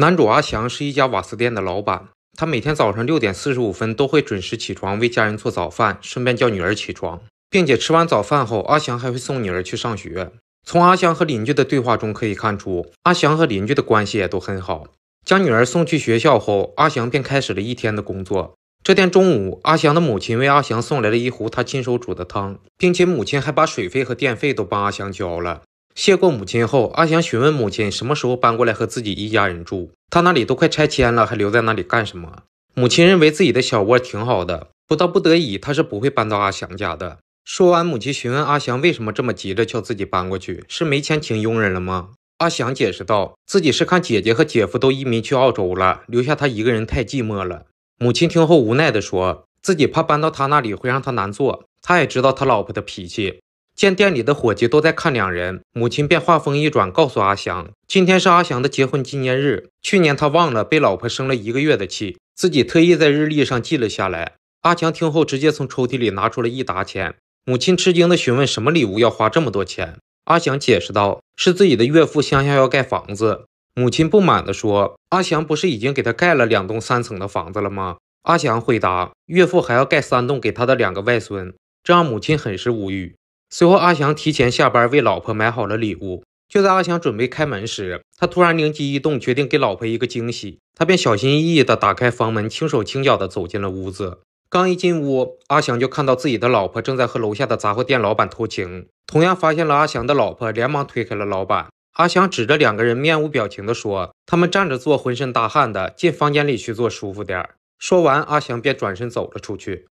男主阿祥是一家瓦斯店的老板，他每天早上六点四十五分都会准时起床为家人做早饭，顺便叫女儿起床，并且吃完早饭后，阿祥还会送女儿去上学。从阿祥和邻居的对话中可以看出，阿祥和邻居的关系也都很好。将女儿送去学校后，阿祥便开始了一天的工作。这天中午，阿祥的母亲为阿祥送来了一壶他亲手煮的汤，并且母亲还把水费和电费都帮阿祥交了。谢过母亲后，阿祥询问母亲什么时候搬过来和自己一家人住。他那里都快拆迁了，还留在那里干什么？母亲认为自己的小窝挺好的，不到不得已，他是不会搬到阿祥家的。说完，母亲询问阿祥为什么这么急着叫自己搬过去，是没钱请佣人了吗？阿祥解释道，自己是看姐姐和姐夫都移民去澳洲了，留下他一个人太寂寞了。母亲听后无奈的说，自己怕搬到他那里会让他难做，他也知道他老婆的脾气。见店里的伙计都在看两人，母亲便话锋一转，告诉阿祥：“今天是阿祥的结婚纪念日，去年他忘了被老婆生了一个月的气，自己特意在日历上记了下来。”阿强听后，直接从抽屉里拿出了一沓钱。母亲吃惊的询问：“什么礼物要花这么多钱？”阿强解释道：“是自己的岳父乡下要盖房子。”母亲不满的说：“阿祥不是已经给他盖了两栋三层的房子了吗？”阿强回答：“岳父还要盖三栋给他的两个外孙。”这让母亲很是无语。随后，阿强提前下班，为老婆买好了礼物。就在阿强准备开门时，他突然灵机一动，决定给老婆一个惊喜。他便小心翼翼地打开房门，轻手轻脚地走进了屋子。刚一进屋，阿强就看到自己的老婆正在和楼下的杂货店老板偷情。同样发现了阿强的老婆，连忙推开了老板。阿强指着两个人，面无表情地说：“他们站着坐，浑身大汗的，进房间里去坐舒服点说完，阿强便转身走了出去。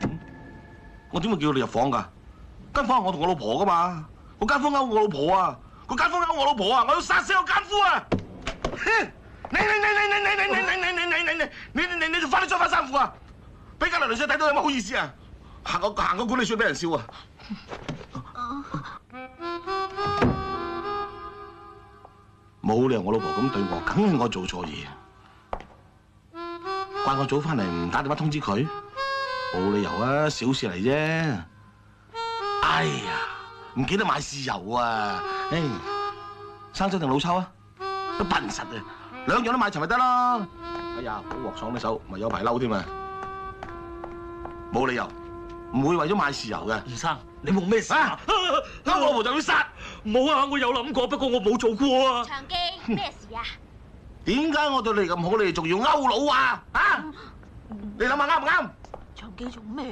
哼，我怎么叫你入房啊？房系我同我老婆噶嘛？個奸夫勾我老婆啊！个奸夫勾我老婆啊！我要殺死我奸夫啊！你你你你你你你你你你你你你你你你你你你啲你翻衫你啊！俾你你你你睇到有乜好意思啊？行你行你你你你俾人笑啊？冇理由我老婆咁你我，梗你我做你嘢。怪我早翻嚟唔打你你通知佢，冇理由啊！小事嚟啫。哎呀，唔记得买豉油啊！哎，生抽定老抽啊，都笨实啊，两样都买齐咪得咯。哎呀，好镬爽呢手，咪有排嬲添啊！冇理由，唔会为咗买豉油嘅。二生，你冇咩事啊？嬲老婆就要杀，冇啊！我有谂过，不过我冇做过啊。长基，咩事啊？点解我对你咁好，你哋仲要勾佬啊？啊？你谂下啱唔啱？做咩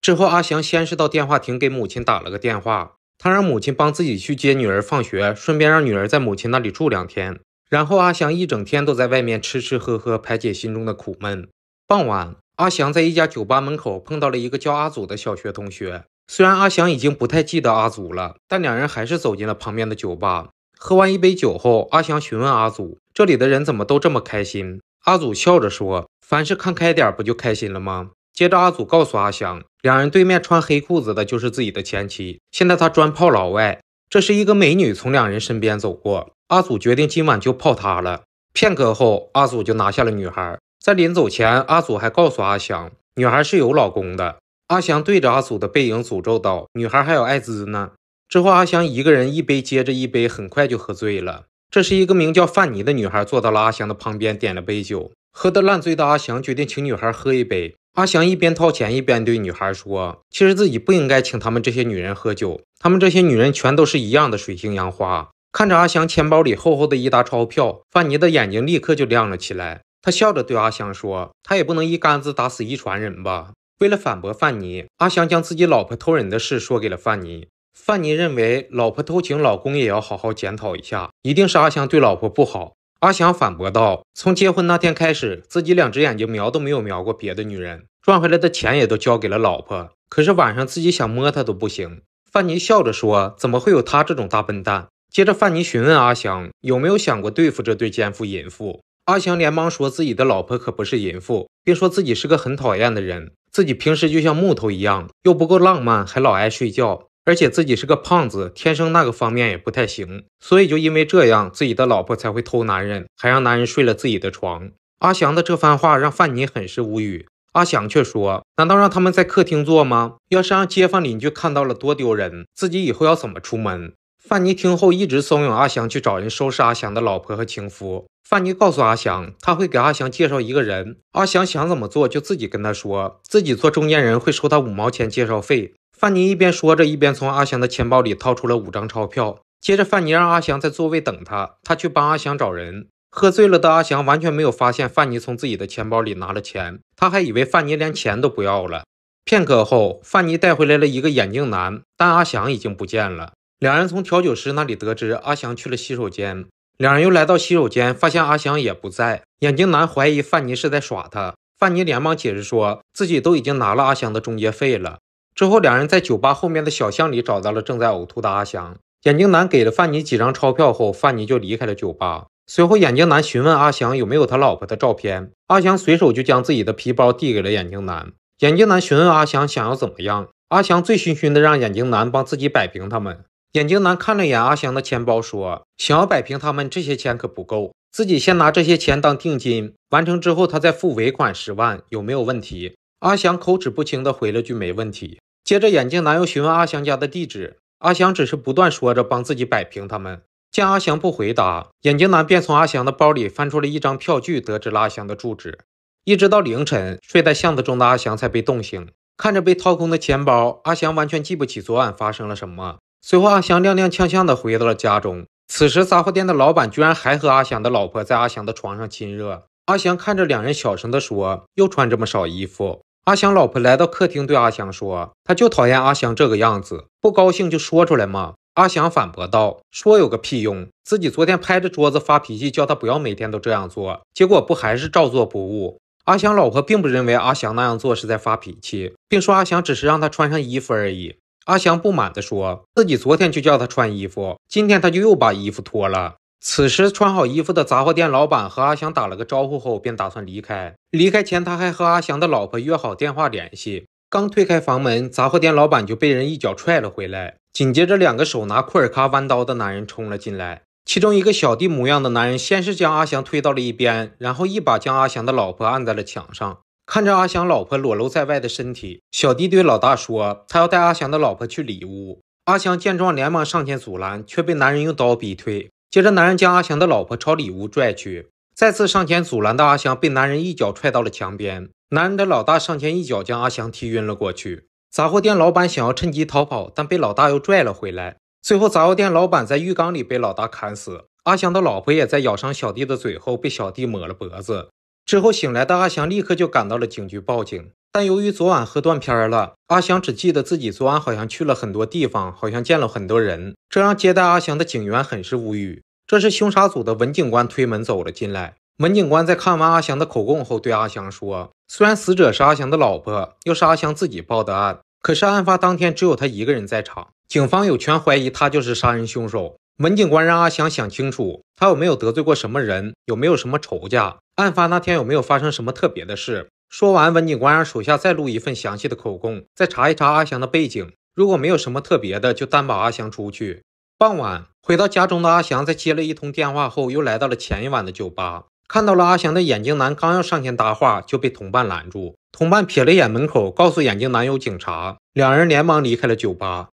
之后，阿祥先是到电话亭给母亲打了个电话，他让母亲帮自己去接女儿放学，顺便让女儿在母亲那里住两天。然后，阿祥一整天都在外面吃吃喝喝，排解心中的苦闷。傍晚，阿祥在一家酒吧门口碰到了一个叫阿祖的小学同学。虽然阿祥已经不太记得阿祖了，但两人还是走进了旁边的酒吧。喝完一杯酒后，阿祥询问阿祖：“这里的人怎么都这么开心？”阿祖笑着说：“凡事看开点，不就开心了吗？”接着，阿祖告诉阿翔，两人对面穿黑裤子的就是自己的前妻，现在他专泡老外。这时，一个美女从两人身边走过，阿祖决定今晚就泡她了。片刻后，阿祖就拿下了女孩。在临走前，阿祖还告诉阿翔，女孩是有老公的。阿翔对着阿祖的背影诅咒道：“女孩还有艾滋呢。”之后，阿翔一个人一杯接着一杯，很快就喝醉了。这是一个名叫范妮的女孩，坐到了阿祥的旁边，点了杯酒。喝得烂醉的阿祥决定请女孩喝一杯。阿祥一边掏钱，一边对女孩说：“其实自己不应该请他们这些女人喝酒，他们这些女人全都是一样的水性杨花。”看着阿祥钱包里厚厚的一沓钞票，范妮的眼睛立刻就亮了起来。他笑着对阿祥说：“他也不能一竿子打死一船人吧？”为了反驳范妮，阿祥将自己老婆偷人的事说给了范妮。范尼认为老婆偷情，老公也要好好检讨一下，一定是阿翔对老婆不好。阿翔反驳道：“从结婚那天开始，自己两只眼睛瞄都没有瞄过别的女人，赚回来的钱也都交给了老婆。可是晚上自己想摸她都不行。”范尼笑着说：“怎么会有他这种大笨蛋？”接着范尼询问阿翔有没有想过对付这对奸夫淫妇。阿翔连忙说：“自己的老婆可不是淫妇，并说自己是个很讨厌的人，自己平时就像木头一样，又不够浪漫，还老爱睡觉。”而且自己是个胖子，天生那个方面也不太行，所以就因为这样，自己的老婆才会偷男人，还让男人睡了自己的床。阿祥的这番话让范妮很是无语。阿祥却说：“难道让他们在客厅坐吗？要是让街坊邻居看到了，多丢人！自己以后要怎么出门？”范妮听后一直怂恿阿祥去找人收拾阿祥的老婆和情夫。范妮告诉阿祥，他会给阿祥介绍一个人，阿祥想怎么做就自己跟他说，自己做中间人会收他五毛钱介绍费。范尼一边说着，一边从阿祥的钱包里掏出了五张钞票。接着，范尼让阿祥在座位等他，他去帮阿祥找人。喝醉了的阿祥完全没有发现范尼从自己的钱包里拿了钱，他还以为范尼连钱都不要了。片刻后，范尼带回来了一个眼镜男，但阿祥已经不见了。两人从调酒师那里得知阿祥去了洗手间，两人又来到洗手间，发现阿祥也不在。眼镜男怀疑范尼是在耍他，范尼连忙解释说自己都已经拿了阿祥的中介费了。之后，两人在酒吧后面的小巷里找到了正在呕吐的阿祥。眼镜男给了范尼几张钞票后，范尼就离开了酒吧。随后，眼镜男询问阿祥有没有他老婆的照片。阿翔随手就将自己的皮包递给了眼镜男。眼镜男询问阿翔想要怎么样。阿翔醉醺醺的让眼镜男帮自己摆平他们。眼镜男看了眼阿翔的钱包，说：“想要摆平他们，这些钱可不够，自己先拿这些钱当定金，完成之后他再付尾款十万，有没有问题？”阿翔口齿不清的回了句：“没问题。”接着，眼镜男又询问阿祥家的地址，阿祥只是不断说着帮自己摆平他们。见阿祥不回答，眼镜男便从阿祥的包里翻出了一张票据，得知阿祥的住址。一直到凌晨，睡在巷子中的阿祥才被冻醒，看着被掏空的钱包，阿祥完全记不起昨晚发生了什么。随后，阿祥踉踉跄跄地回到了家中。此时，杂货店的老板居然还和阿祥的老婆在阿祥的床上亲热。阿祥看着两人，小声地说：“又穿这么少衣服。”阿祥老婆来到客厅，对阿祥说：“他就讨厌阿祥这个样子，不高兴就说出来嘛。”阿祥反驳道：“说有个屁用！自己昨天拍着桌子发脾气，叫他不要每天都这样做，结果不还是照做不误？”阿祥老婆并不认为阿祥那样做是在发脾气，并说阿祥只是让他穿上衣服而已。阿祥不满地说：“自己昨天就叫他穿衣服，今天他就又把衣服脱了。”此时，穿好衣服的杂货店老板和阿祥打了个招呼后，便打算离开。离开前，他还和阿祥的老婆约好电话联系。刚推开房门，杂货店老板就被人一脚踹了回来。紧接着，两个手拿库尔喀弯刀的男人冲了进来。其中一个小弟模样的男人，先是将阿祥推到了一边，然后一把将阿祥的老婆按在了墙上。看着阿祥老婆裸露在外的身体，小弟对老大说：“他要带阿祥的老婆去里屋。”阿祥见状，连忙上前阻拦，却被男人用刀逼退。接着，男人将阿祥的老婆朝里屋拽去，再次上前阻拦的阿祥被男人一脚踹到了墙边。男人的老大上前一脚将阿祥踢晕了过去。杂货店老板想要趁机逃跑，但被老大又拽了回来。最后，杂货店老板在浴缸里被老大砍死。阿祥的老婆也在咬伤小弟的嘴后被小弟抹了脖子。之后醒来的阿祥立刻就赶到了警局报警。但由于昨晚喝断片了，阿祥只记得自己昨晚好像去了很多地方，好像见了很多人，这让接待阿祥的警员很是无语。这时，凶杀组的文警官推门走了进来。文警官在看完阿祥的口供后，对阿祥说：“虽然死者是阿祥的老婆，又是阿祥自己报的案，可是案发当天只有他一个人在场，警方有权怀疑他就是杀人凶手。”文警官让阿祥想清楚，他有没有得罪过什么人，有没有什么仇家，案发那天有没有发生什么特别的事。说完，文警官让手下再录一份详细的口供，再查一查阿祥的背景。如果没有什么特别的，就担保阿祥出去。傍晚回到家中的阿祥，在接了一通电话后，又来到了前一晚的酒吧，看到了阿祥的眼镜男。刚要上前搭话，就被同伴拦住。同伴瞥了一眼门口，告诉眼镜男有警察。两人连忙离开了酒吧。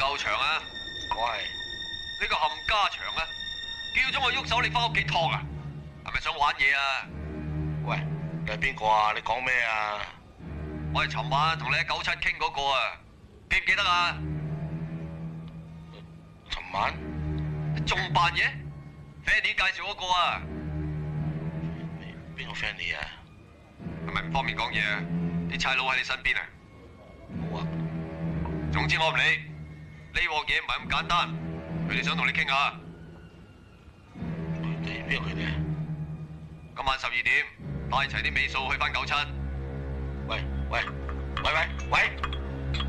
够长啊！喂，这个冚家长啊！叫咗我喐手你翻屋企托啊？系咪想玩嘢啊？喂，你系边个啊？你讲咩啊？我系寻晚同你喺九七倾嗰个啊，记唔记得啊？寻晚？仲扮嘢？Fanny 介绍嗰个啊？边个 Fanny 啊？系咪唔方便讲嘢？啊？啲差佬喺你身边啊？冇啊。总之我唔理，呢镬嘢唔系咁简单，佢哋想同你倾下。佢哋边个佢哋？今晚十二点。带齐啲尾数去翻九七。喂喂喂喂喂！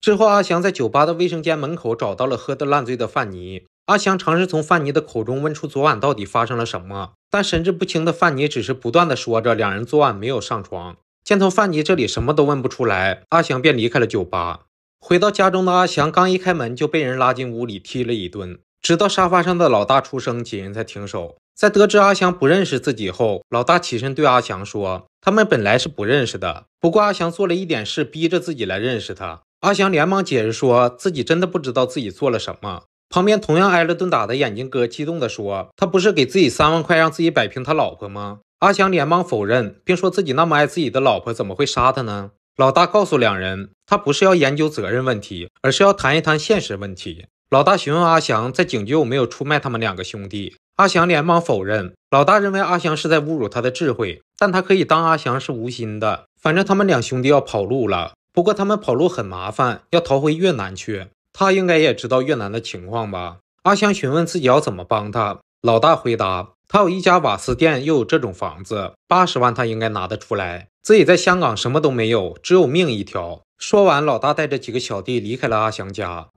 之后，阿翔在酒吧的卫生间门口找到了喝得烂醉的范尼。阿翔尝试从范尼的口中问出昨晚到底发生了什么，但神志不清的范尼只是不断的说着两人昨晚没有上床。见从范尼这里什么都问不出来，阿祥便离开了酒吧。回到家中的阿祥，刚一开门，就被人拉进屋里踢了一顿。直到沙发上的老大出声，几人才停手。在得知阿强不认识自己后，老大起身对阿强说：“他们本来是不认识的，不过阿强做了一点事，逼着自己来认识他。”阿强连忙解释说自己真的不知道自己做了什么。旁边同样挨了顿打的眼镜哥激动地说：“他不是给自己三万块，让自己摆平他老婆吗？”阿强连忙否认，并说自己那么爱自己的老婆，怎么会杀他呢？老大告诉两人，他不是要研究责任问题，而是要谈一谈现实问题。老大询问阿强，在警局有没有出卖他们两个兄弟。阿强连忙否认。老大认为阿强是在侮辱他的智慧，但他可以当阿强是无心的，反正他们两兄弟要跑路了。不过他们跑路很麻烦，要逃回越南去。他应该也知道越南的情况吧？阿强询问自己要怎么帮他。老大回答。他有一家瓦斯店，又有这种房子，八十万他应该拿得出来。自己在香港什么都没有，只有命一条。说完，老大带着几个小弟离开了阿祥家。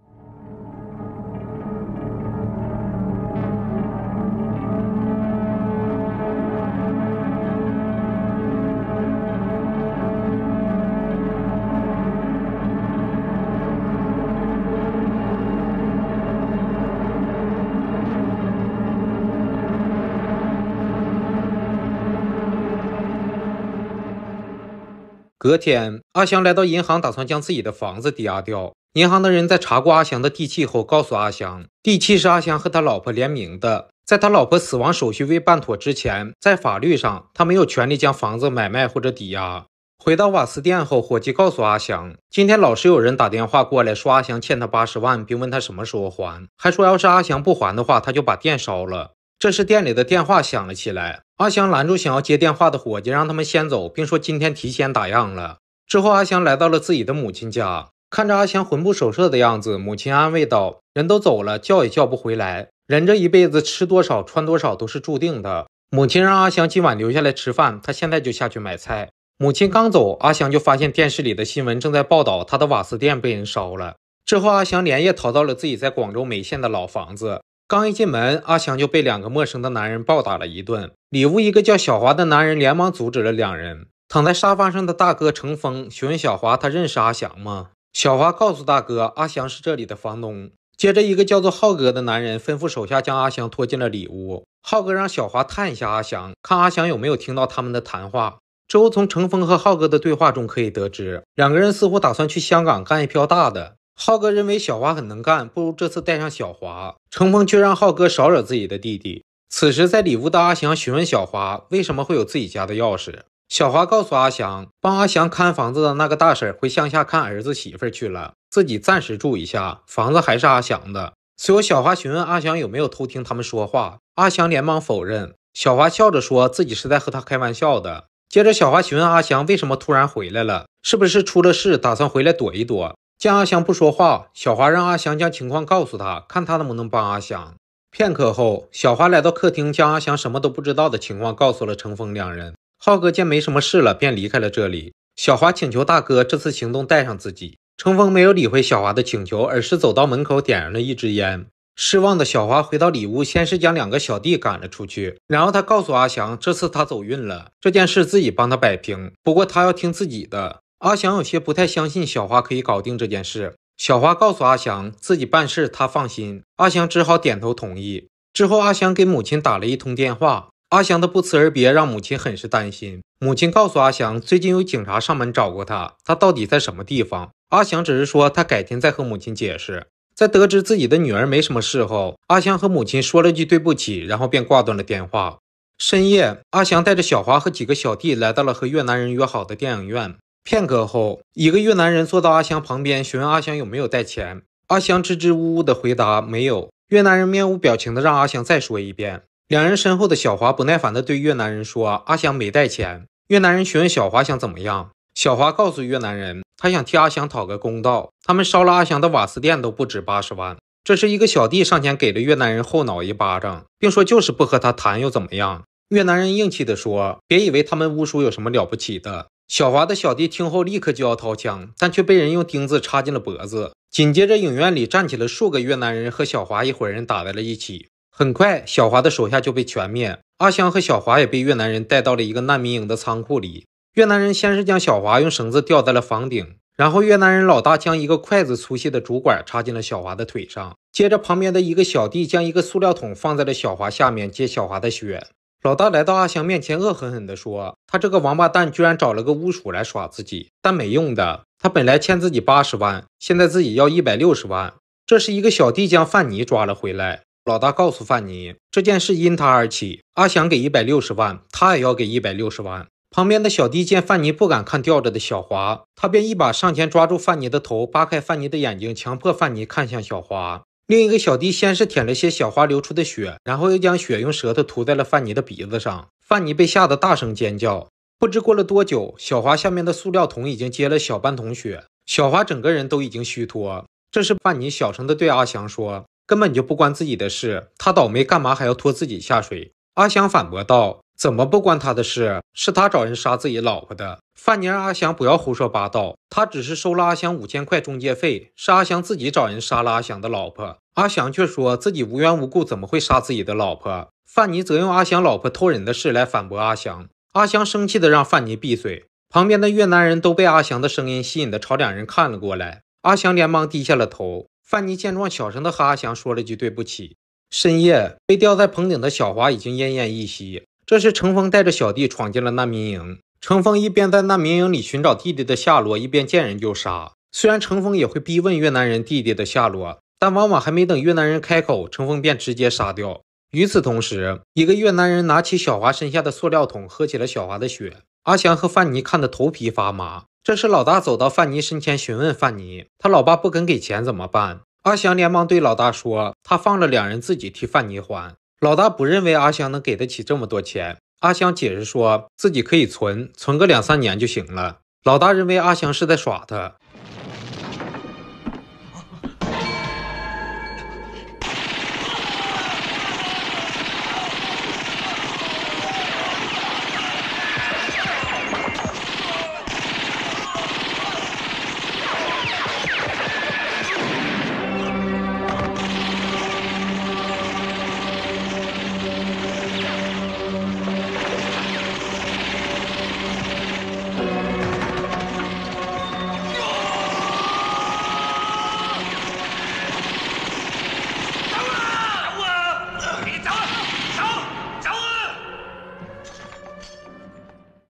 隔天，阿祥来到银行，打算将自己的房子抵押掉。银行的人在查过阿祥的地契后，告诉阿祥，地契是阿祥和他老婆联名的，在他老婆死亡手续未办妥之前，在法律上他没有权利将房子买卖或者抵押。回到瓦斯店后，伙计告诉阿祥，今天老是有人打电话过来，说阿祥欠他八十万，并问他什么时候还，还说要是阿祥不还的话，他就把店烧了。这时店里的电话响了起来，阿香拦住想要接电话的伙计，让他们先走，并说今天提前打烊了。之后，阿香来到了自己的母亲家，看着阿香魂不守舍的样子，母亲安慰道：“人都走了，叫也叫不回来。人这一辈子吃多少、穿多少都是注定的。”母亲让阿香今晚留下来吃饭，她现在就下去买菜。母亲刚走，阿香就发现电视里的新闻正在报道他的瓦斯店被人烧了。之后，阿香连夜逃到了自己在广州梅县的老房子。刚一进门，阿强就被两个陌生的男人暴打了一顿。里屋一个叫小华的男人连忙阻止了两人。躺在沙发上的大哥程峰询问小华：“他认识阿强吗？”小华告诉大哥：“阿强是这里的房东。”接着，一个叫做浩哥的男人吩咐手下将阿强拖进了里屋。浩哥让小华探一下阿强，看阿强有没有听到他们的谈话。之后，从程峰和浩哥的对话中可以得知，两个人似乎打算去香港干一票大的。浩哥认为小华很能干，不如这次带上小华。程峰却让浩哥少惹自己的弟弟。此时，在里屋的阿祥询问小华为什么会有自己家的钥匙。小华告诉阿祥，帮阿祥看房子的那个大婶回乡下看儿子媳妇去了，自己暂时住一下，房子还是阿祥的。随后，小华询问阿祥有没有偷听他们说话，阿祥连忙否认。小华笑着说自己是在和他开玩笑的。接着，小华询问阿祥为什么突然回来了，是不是出了事，打算回来躲一躲。见阿祥不说话，小华让阿祥将情况告诉他，看他能不能帮阿祥。片刻后，小华来到客厅，将阿祥什么都不知道的情况告诉了程峰两人。浩哥见没什么事了，便离开了这里。小华请求大哥这次行动带上自己，程峰没有理会小华的请求，而是走到门口点燃了一支烟。失望的小华回到里屋，先是将两个小弟赶了出去，然后他告诉阿祥，这次他走运了，这件事自己帮他摆平，不过他要听自己的。阿祥有些不太相信小花可以搞定这件事。小花告诉阿祥自己办事，他放心。阿祥只好点头同意。之后，阿祥给母亲打了一通电话。阿祥的不辞而别让母亲很是担心。母亲告诉阿祥，最近有警察上门找过他，他到底在什么地方？阿祥只是说他改天再和母亲解释。在得知自己的女儿没什么事后，阿祥和母亲说了句对不起，然后便挂断了电话。深夜，阿祥带着小华和几个小弟来到了和越南人约好的电影院。片刻后，一个越南人坐到阿香旁边，询问阿香有没有带钱。阿香支支吾吾的回答没有。越南人面无表情的让阿香再说一遍。两人身后的小华不耐烦的对越南人说：“阿香没带钱。”越南人询问小华想怎么样。小华告诉越南人，他想替阿香讨个公道。他们烧了阿香的瓦斯店都不止八十万。这时，一个小弟上前给了越南人后脑一巴掌，并说：“就是不和他谈又怎么样？”越南人硬气的说：“别以为他们乌苏有什么了不起的。”小华的小弟听后立刻就要掏枪，但却被人用钉子插进了脖子。紧接着，影院里站起了数个越南人和小华一伙人打在了一起。很快，小华的手下就被全灭。阿香和小华也被越南人带到了一个难民营的仓库里。越南人先是将小华用绳子吊在了房顶，然后越南人老大将一个筷子粗细的竹管插进了小华的腿上，接着旁边的一个小弟将一个塑料桶放在了小华下面接小华的血。老大来到阿香面前，恶狠狠地说：“他这个王八蛋居然找了个巫鼠来耍自己，但没用的。他本来欠自己八十万，现在自己要一百六十万。”这时，一个小弟将范尼抓了回来。老大告诉范尼，这件事因他而起。阿香给一百六十万，他也要给一百六十万。旁边的小弟见范尼不敢看吊着的小华，他便一把上前抓住范尼的头，扒开范尼的眼睛，强迫范尼看向小华。另一个小弟先是舔了些小华流出的血，然后又将血用舌头涂在了范尼的鼻子上。范尼被吓得大声尖叫。不知过了多久，小华下面的塑料桶已经接了小半桶血，小华整个人都已经虚脱。这时，范尼小声地对阿强说：“根本就不关自己的事，他倒霉干嘛还要拖自己下水？”阿强反驳道。怎么不关他的事？是他找人杀自己老婆的。范尼让阿祥不要胡说八道，他只是收了阿祥五千块中介费，是阿祥自己找人杀了阿祥的老婆。阿祥却说自己无缘无故怎么会杀自己的老婆？范尼则用阿祥老婆偷人的事来反驳阿祥。阿祥生气的让范尼闭嘴，旁边的越南人都被阿祥的声音吸引的朝两人看了过来。阿祥连忙低下了头。范尼见状，小声的和阿祥说了句对不起。深夜，被吊在棚顶的小华已经奄奄一息。这时，程峰带着小弟闯进了难民营。程峰一边在难民营里寻找弟弟的下落，一边见人就杀。虽然程峰也会逼问越南人弟弟的下落，但往往还没等越南人开口，程峰便直接杀掉。与此同时，一个越南人拿起小华身下的塑料桶，喝起了小华的血。阿祥和范尼看得头皮发麻。这时，老大走到范尼身前，询问范尼：“他老爸不肯给钱怎么办？”阿祥连忙对老大说：“他放了两人，自己替范尼还。”老大不认为阿香能给得起这么多钱。阿香解释说自己可以存，存个两三年就行了。老大认为阿香是在耍他。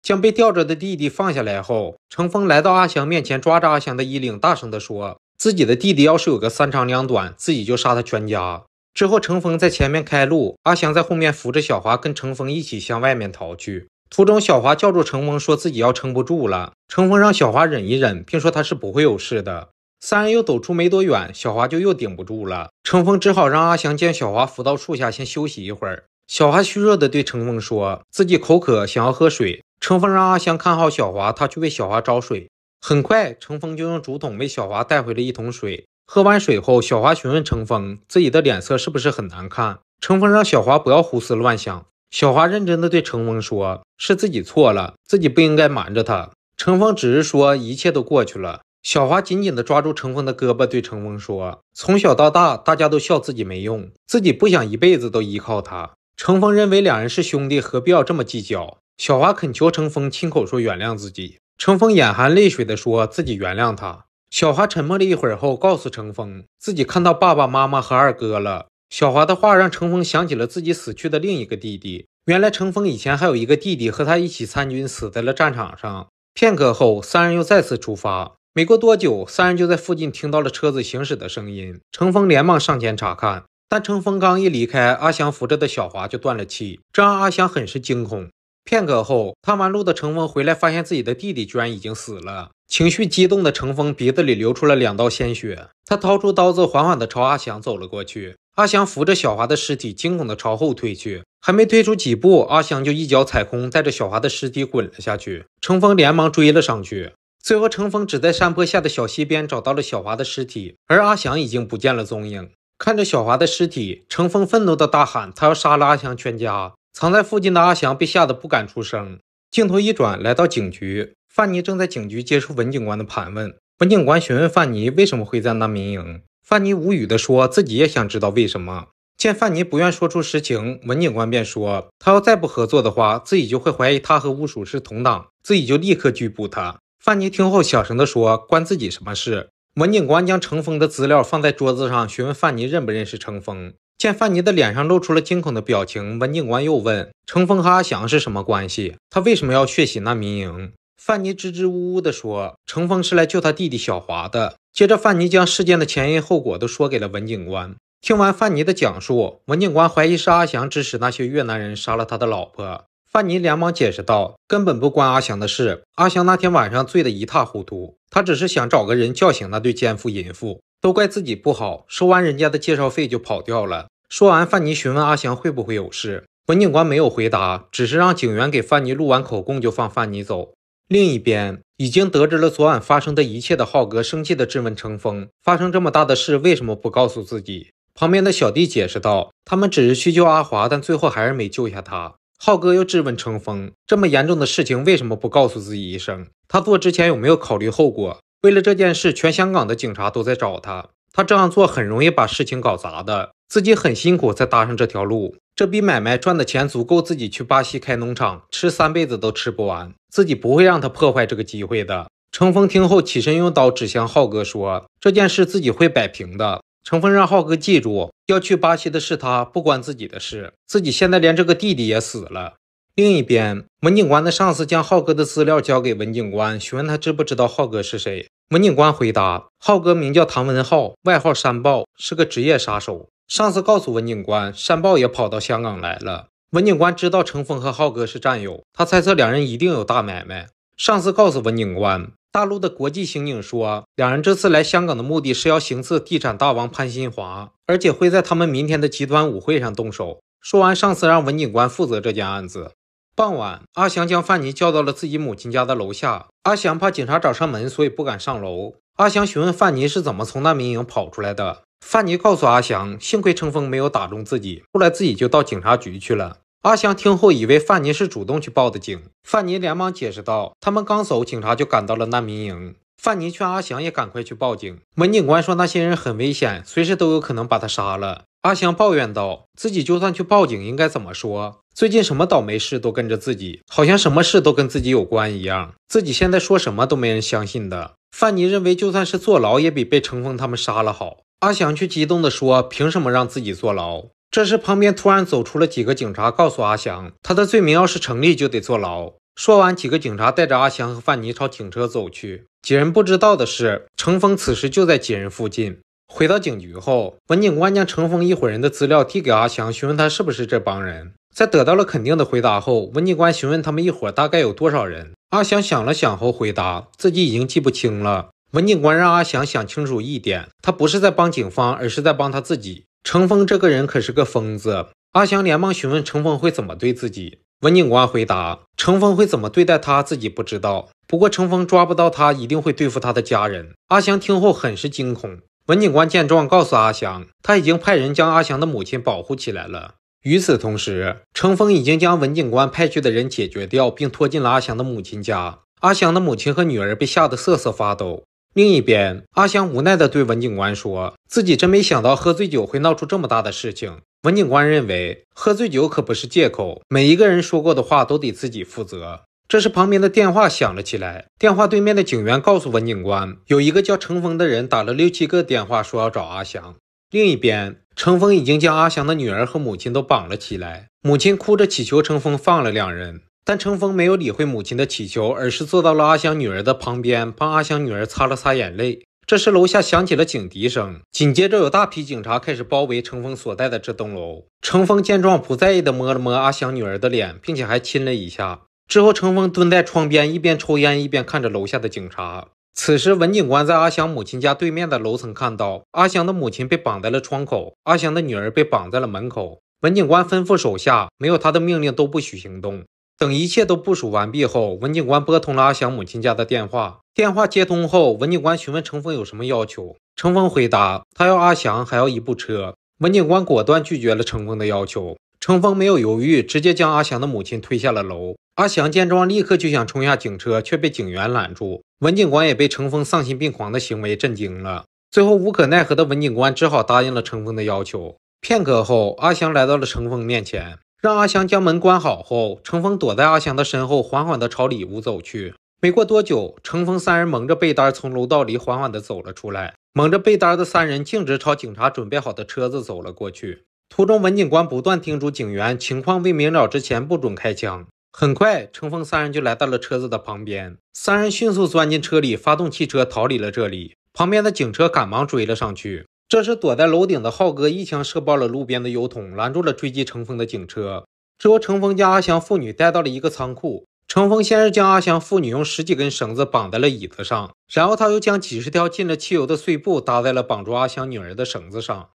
将被吊着的弟弟放下来后，程峰来到阿祥面前，抓着阿祥的衣领，大声地说：“自己的弟弟要是有个三长两短，自己就杀他全家。”之后，程峰在前面开路，阿祥在后面扶着小华，跟程峰一起向外面逃去。途中，小华叫住程峰，说自己要撑不住了。程峰让小华忍一忍，并说他是不会有事的。三人又走出没多远，小华就又顶不住了。程峰只好让阿祥将小华扶到树下，先休息一会儿。小华虚弱地对程峰说：“自己口渴，想要喝水。”程峰让阿香看好小华，他去为小华找水。很快，程峰就用竹筒为小华带回了一桶水。喝完水后，小华询问程峰自己的脸色是不是很难看。程峰让小华不要胡思乱想。小华认真的对程峰说：“是自己错了，自己不应该瞒着他。”程峰只是说一切都过去了。小华紧紧的抓住程峰的胳膊，对程峰说：“从小到大，大家都笑自己没用，自己不想一辈子都依靠他。”程峰认为两人是兄弟，何必要这么计较？小华恳求程峰亲口说原谅自己，程峰眼含泪水的说自己原谅他。小华沉默了一会儿后，告诉程峰自己看到爸爸妈妈和二哥了。小华的话让程峰想起了自己死去的另一个弟弟。原来程峰以前还有一个弟弟和他一起参军，死在了战场上。片刻后，三人又再次出发。没过多久，三人就在附近听到了车子行驶的声音。程峰连忙上前查看，但程峰刚一离开，阿祥扶着的小华就断了气，这让阿祥很是惊恐。片刻后，探完路的程峰回来，发现自己的弟弟居然已经死了。情绪激动的程峰鼻子里流出了两道鲜血，他掏出刀子，缓缓地朝阿祥走了过去。阿祥扶着小华的尸体，惊恐地朝后退去。还没退出几步，阿祥就一脚踩空，带着小华的尸体滚了下去。程峰连忙追了上去，最后程峰只在山坡下的小溪边找到了小华的尸体，而阿祥已经不见了踪影。看着小华的尸体，程峰愤怒的大喊：“他要杀了阿祥全家！”藏在附近的阿祥被吓得不敢出声。镜头一转，来到警局，范尼正在警局接受文警官的盘问。文警官询问范尼为什么会在那民营，范尼无语的说自己也想知道为什么。见范尼不愿说出实情，文警官便说他要再不合作的话，自己就会怀疑他和巫鼠是同党，自己就立刻拘捕他。范尼听后小声的说关自己什么事。文警官将程峰的资料放在桌子上，询问范尼认不认识程峰。见范尼的脸上露出了惊恐的表情，文警官又问：“程峰和阿翔是什么关系？他为什么要血洗难民营？”范尼支支吾吾地说：“程峰是来救他弟弟小华的。”接着，范尼将事件的前因后果都说给了文警官。听完范尼的讲述，文警官怀疑是阿翔指使那些越南人杀了他的老婆。范尼连忙解释道：“根本不关阿翔的事。阿翔那天晚上醉得一塌糊涂，他只是想找个人叫醒那对奸夫淫妇。”都怪自己不好，收完人家的介绍费就跑掉了。说完，范尼询问阿祥会不会有事，文警官没有回答，只是让警员给范尼录完口供就放范尼走。另一边，已经得知了昨晚发生的一切的浩哥生气地质问程峰：“发生这么大的事为什么不告诉自己？”旁边的小弟解释道：“他们只是去救阿华，但最后还是没救下他。”浩哥又质问程峰：“这么严重的事情为什么不告诉自己一声？他做之前有没有考虑后果？”为了这件事，全香港的警察都在找他。他这样做很容易把事情搞砸的。自己很辛苦才搭上这条路，这笔买卖赚的钱足够自己去巴西开农场，吃三辈子都吃不完。自己不会让他破坏这个机会的。程峰听后起身，用刀指向浩哥，说：“这件事自己会摆平的。”程峰让浩哥记住，要去巴西的是他，不关自己的事。自己现在连这个弟弟也死了。另一边，文警官的上司将浩哥的资料交给文警官，询问他知不知道浩哥是谁。文警官回答：“浩哥名叫唐文浩，外号山豹，是个职业杀手。”上司告诉文警官，山豹也跑到香港来了。文警官知道程峰和浩哥是战友，他猜测两人一定有大买卖。上司告诉文警官，大陆的国际刑警说，两人这次来香港的目的是要行刺地产大王潘新华，而且会在他们明天的极端舞会上动手。说完，上司让文警官负责这件案子。傍晚，阿祥将范尼叫到了自己母亲家的楼下。阿祥怕警察找上门，所以不敢上楼。阿祥询问范尼是怎么从难民营跑出来的。范尼告诉阿祥，幸亏乘风没有打中自己，后来自己就到警察局去了。阿祥听后，以为范尼是主动去报的警。范尼连忙解释道：“他们刚走，警察就赶到了难民营。”范尼劝阿祥也赶快去报警。门警官说：“那些人很危险，随时都有可能把他杀了。”阿祥抱怨道：“自己就算去报警，应该怎么说？最近什么倒霉事都跟着自己，好像什么事都跟自己有关一样。自己现在说什么都没人相信的。”范尼认为，就算是坐牢，也比被程峰他们杀了好。阿翔却激动的说：“凭什么让自己坐牢？”这时，旁边突然走出了几个警察，告诉阿翔，他的罪名要是成立，就得坐牢。”说完，几个警察带着阿翔和范尼朝警车走去。几人不知道的是，程峰此时就在几人附近。回到警局后，文警官将程峰一伙人的资料递给阿强，询问他是不是这帮人。在得到了肯定的回答后，文警官询问他们一伙大概有多少人。阿强想了想后回答自己已经记不清了。文警官让阿强想清楚一点，他不是在帮警方，而是在帮他自己。程峰这个人可是个疯子。阿强连忙询问程峰会怎么对自己。文警官回答程峰会怎么对待他自己不知道，不过程峰抓不到他一定会对付他的家人。阿强听后很是惊恐。文警官见状，告诉阿祥，他已经派人将阿祥的母亲保护起来了。与此同时，程峰已经将文警官派去的人解决掉，并拖进了阿祥的母亲家。阿祥的母亲和女儿被吓得瑟瑟发抖。另一边，阿祥无奈地对文警官说：“自己真没想到喝醉酒会闹出这么大的事情。”文警官认为，喝醉酒可不是借口，每一个人说过的话都得自己负责。这时，旁边的电话响了起来。电话对面的警员告诉文警官，有一个叫程峰的人打了六七个电话，说要找阿祥。另一边，程峰已经将阿祥的女儿和母亲都绑了起来。母亲哭着祈求程峰放了两人，但程峰没有理会母亲的祈求，而是坐到了阿祥女儿的旁边，帮阿祥女儿擦了擦眼泪。这时，楼下响起了警笛声，紧接着有大批警察开始包围程峰所在的这栋楼。程峰见状，不在意的摸了摸阿祥女儿的脸，并且还亲了一下。之后，程峰蹲在窗边，一边抽烟，一边看着楼下的警察。此时，文警官在阿祥母亲家对面的楼层看到，阿祥的母亲被绑在了窗口，阿祥的女儿被绑在了门口。文警官吩咐手下，没有他的命令都不许行动。等一切都部署完毕后，文警官拨通了阿祥母亲家的电话。电话接通后，文警官询问程峰有什么要求。程峰回答，他要阿祥，还要一部车。文警官果断拒绝了程峰的要求。程峰没有犹豫，直接将阿祥的母亲推下了楼。阿强见状，立刻就想冲下警车，却被警员拦住。文警官也被程峰丧心病狂的行为震惊了，最后无可奈何的文警官只好答应了程峰的要求。片刻后，阿强来到了程峰面前，让阿强将门关好后，程峰躲在阿强的身后，缓缓地朝里屋走去。没过多久，程峰三人蒙着被单从楼道里缓缓地走了出来，蒙着被单的三人径直朝警察准备好的车子走了过去。途中，文警官不断叮嘱警员，情况未明了之前不准开枪。很快，乘风三人就来到了车子的旁边。三人迅速钻进车里，发动汽车逃离了这里。旁边的警车赶忙追了上去。这时，躲在楼顶的浩哥一枪射爆了路边的油桶，拦住了追击乘风的警车。之后，程风将阿香父女带到了一个仓库。乘风先是将阿香父女用十几根绳子绑在了椅子上，然后他又将几十条浸了汽油的碎布搭在了绑住阿香女儿的绳子上。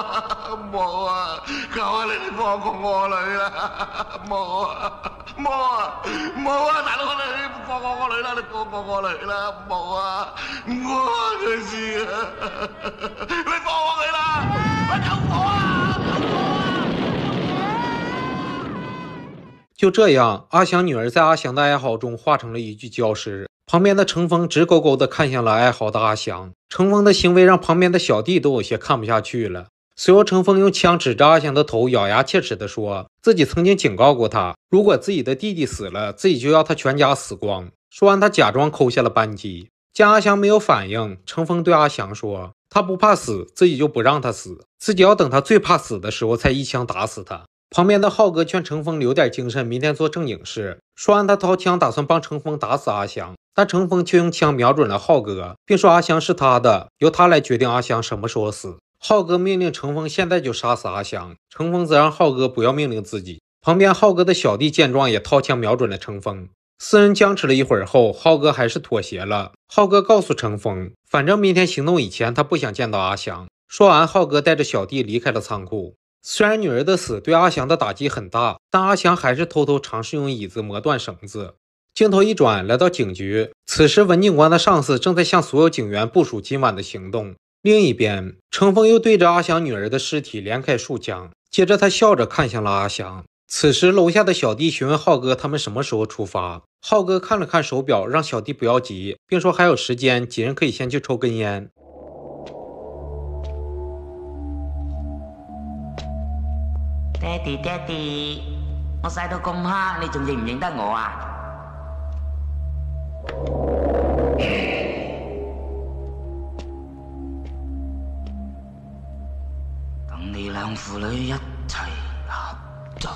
无 啊！求下你哋放过我女啦！无啊！无 啊！无啊！大佬你放过我女啦！你放过我女啦！无啊！我啊！你啊！你放过你啦！快救我啊！就这样，阿祥女儿在阿祥的哀嚎中化成了一具焦尸。旁边的程峰直勾勾的看向了哀嚎的阿祥，程峰的行为让旁边的小弟都有些看不下去了。随后，程峰用枪指着阿强的头，咬牙切齿地说：“自己曾经警告过他，如果自己的弟弟死了，自己就要他全家死光。”说完，他假装抠下了扳机。见阿强没有反应，程峰对阿强说：“他不怕死，自己就不让他死，自己要等他最怕死的时候才一枪打死他。”旁边的浩哥劝程峰留点精神，明天做正经事。说完，他掏枪打算帮程峰打死阿强，但程峰却用枪瞄准了浩哥，并说：“阿强是他的，由他来决定阿强什么时候死。”浩哥命令程峰现在就杀死阿祥，程峰则让浩哥不要命令自己。旁边，浩哥的小弟见状也掏枪瞄准了程峰。四人僵持了一会儿后，浩哥还是妥协了。浩哥告诉程峰，反正明天行动以前，他不想见到阿祥。说完，浩哥带着小弟离开了仓库。虽然女儿的死对阿祥的打击很大，但阿祥还是偷偷尝试用椅子磨断绳子。镜头一转，来到警局，此时文警官的上司正在向所有警员部署今晚的行动。另一边，程峰又对着阿祥女儿的尸体连开数枪，接着他笑着看向了阿祥。此时，楼下的小弟询问浩哥他们什么时候出发。浩哥看了看手表，让小弟不要急，并说还有时间，几人可以先去抽根烟。爹哋爹哋，我晒到咁黑，你仲认唔认得我啊？两父女一齐合作。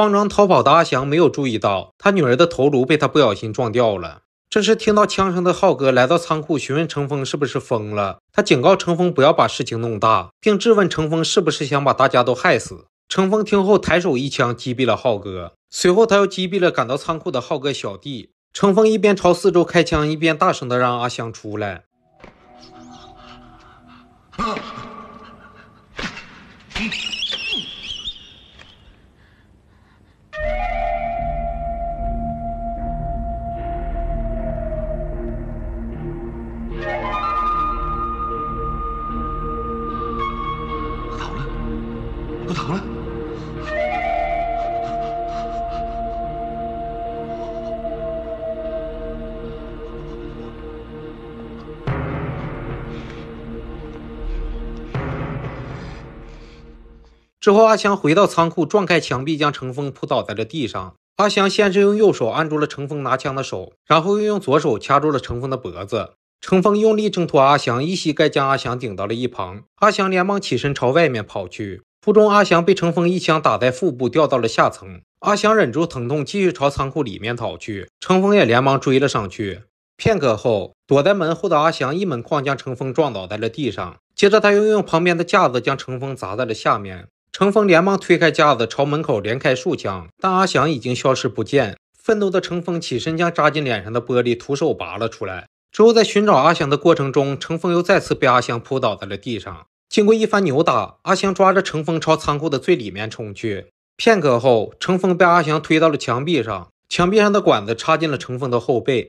慌张逃跑的阿祥没有注意到他女儿的头颅被他不小心撞掉了。这时听到枪声的浩哥来到仓库询问程峰是不是疯了，他警告程峰不要把事情弄大，并质问程峰是不是想把大家都害死。程峰听后抬手一枪击毙了浩哥，随后他又击毙了赶到仓库的浩哥小弟。程峰一边朝四周开枪，一边大声的让阿祥出来。之后，阿强回到仓库，撞开墙壁，将程峰扑倒在了地上。阿强先是用右手按住了程峰拿枪的手，然后又用左手掐住了程峰的脖子。程峰用力挣脱阿强，一膝盖将阿强顶到了一旁。阿强连忙起身朝外面跑去。途中，阿强被程峰一枪打在腹部，掉到了下层。阿强忍住疼痛，继续朝仓库里面逃去。程峰也连忙追了上去。片刻后，躲在门后的阿强一门框将程峰撞倒在了地上，接着他又用旁边的架子将程峰砸在了下面。程峰连忙推开架子，朝门口连开数枪，但阿祥已经消失不见。愤怒的程峰起身，将扎进脸上的玻璃徒手拔了出来。之后，在寻找阿祥的过程中，程峰又再次被阿祥扑倒在了地上。经过一番扭打，阿祥抓着程峰朝仓库的最里面冲去。片刻后，程峰被阿祥推到了墙壁上，墙壁上的管子插进了程峰的后背。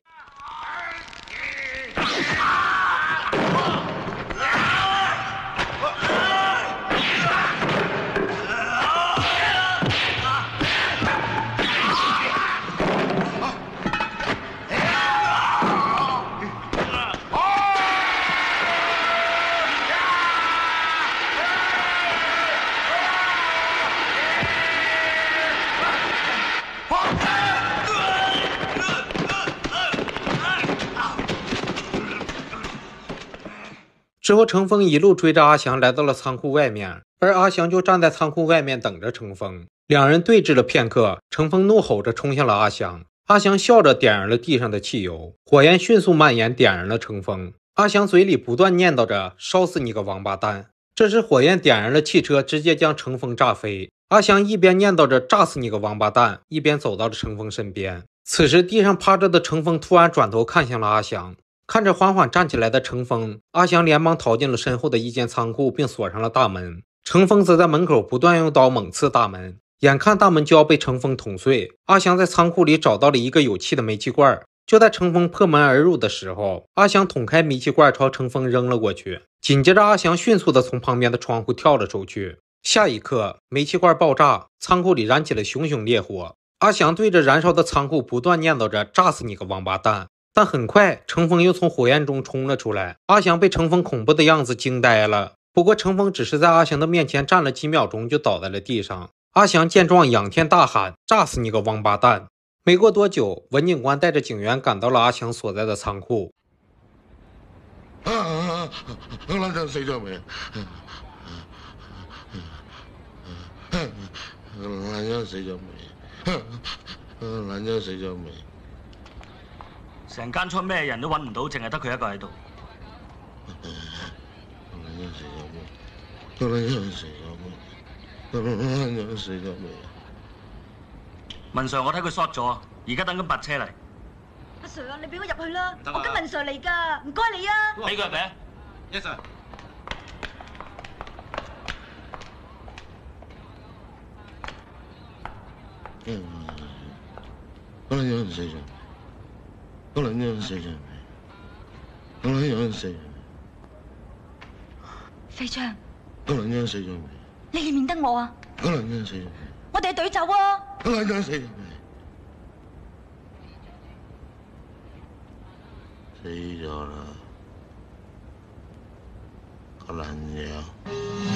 之后，程峰一路追着阿翔来到了仓库外面，而阿翔就站在仓库外面等着程峰。两人对峙了片刻，程峰怒吼着冲向了阿翔。阿翔笑着点燃了地上的汽油，火焰迅速蔓延，点燃了程峰。阿强嘴里不断念叨着：“烧死你个王八蛋！”这时，火焰点燃了汽车，直接将程峰炸飞。阿翔一边念叨着“炸死你个王八蛋”，一边走到了程峰身边。此时，地上趴着的程峰突然转头看向了阿翔，看着缓缓站起来的程峰，阿祥连忙逃进了身后的一间仓库，并锁上了大门。程峰则在门口不断用刀猛刺大门，眼看大门就要被程峰捅碎，阿祥在仓库里找到了一个有气的煤气罐。就在程峰破门而入的时候，阿祥捅开煤气罐朝程峰扔了过去。紧接着，阿祥迅速地从旁边的窗户跳了出去。下一刻，煤气罐爆炸，仓库里燃起了熊熊烈火。阿祥对着燃烧的仓库不断念叨着：“炸死你个王八蛋！”但很快，程峰又从火焰中冲了出来。阿翔被程峰恐怖的样子惊呆了。不过，程峰只是在阿翔的面前站了几秒钟，就倒在了地上。阿翔见状，仰天大喊：“炸死你个王八蛋！”没过多久，文警官带着警员赶到了阿强所在的仓库。成间出咩人都揾唔到，净系得佢一个喺度。都死咗冇，死咗冇，死咗冇。文 Sir，我睇佢 short 咗，而家等紧白车嚟。阿 Sir，你俾我入去啦，我跟文 Sir 嚟噶，唔该你啊。俾佢入嚟啊，e Sir s。都死咗不兩樣死咗未？嗰兩樣死未？肥腸。不兩樣死咗未？你認唔認得我啊？不兩樣死咗未？我哋隊走啊！不兩樣死咗未？死咗啦！嗰兩樣。